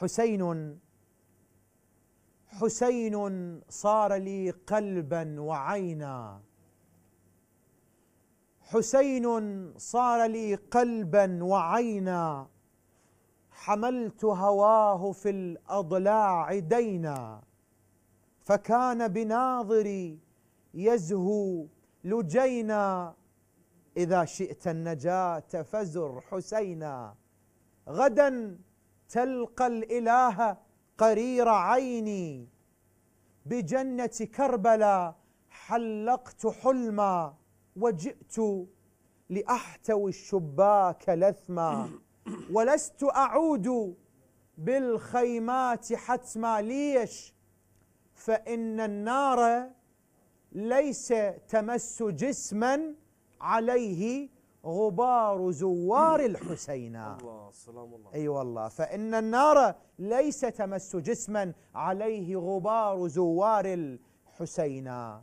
حسين حسين صار لي قلبا وعينا حسين صار لي قلبا وعينا حملت هواه في الاضلاع دينا فكان بناظري يزهو لجينا اذا شئت النجاه فزر حسينا غدا تلقى الاله قرير عيني بجنه كربلاء حلقت حلما وجئت لاحتوي الشباك لثما ولست اعود بالخيمات حتما ليش فان النار ليس تمس جسما عليه غبار زوار الحسينا الله اي والله فان النار ليس تمس جسما عليه غبار زوار الحسينا